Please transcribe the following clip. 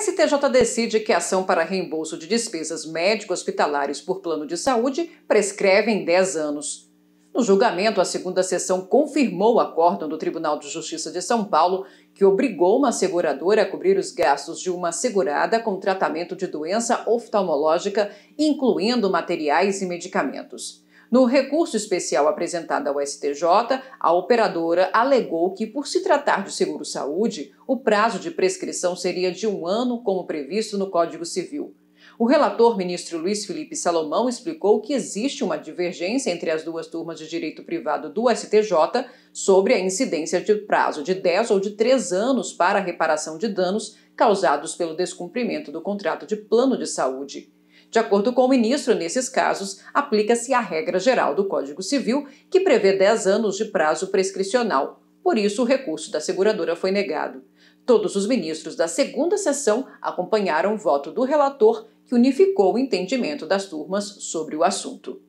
STJ decide que a ação para reembolso de despesas médico-hospitalares por plano de saúde prescreve em 10 anos. No julgamento, a segunda sessão confirmou o acórdão do Tribunal de Justiça de São Paulo, que obrigou uma seguradora a cobrir os gastos de uma segurada com tratamento de doença oftalmológica, incluindo materiais e medicamentos. No recurso especial apresentado ao STJ, a operadora alegou que, por se tratar de seguro-saúde, o prazo de prescrição seria de um ano, como previsto no Código Civil. O relator, ministro Luiz Felipe Salomão, explicou que existe uma divergência entre as duas turmas de direito privado do STJ sobre a incidência de prazo de 10 ou de 3 anos para a reparação de danos causados pelo descumprimento do contrato de plano de saúde. De acordo com o ministro, nesses casos, aplica-se a regra geral do Código Civil, que prevê 10 anos de prazo prescricional. Por isso, o recurso da seguradora foi negado. Todos os ministros da segunda sessão acompanharam o voto do relator, que unificou o entendimento das turmas sobre o assunto.